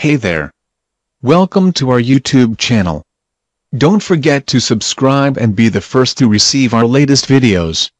Hey there. Welcome to our YouTube channel. Don't forget to subscribe and be the first to receive our latest videos.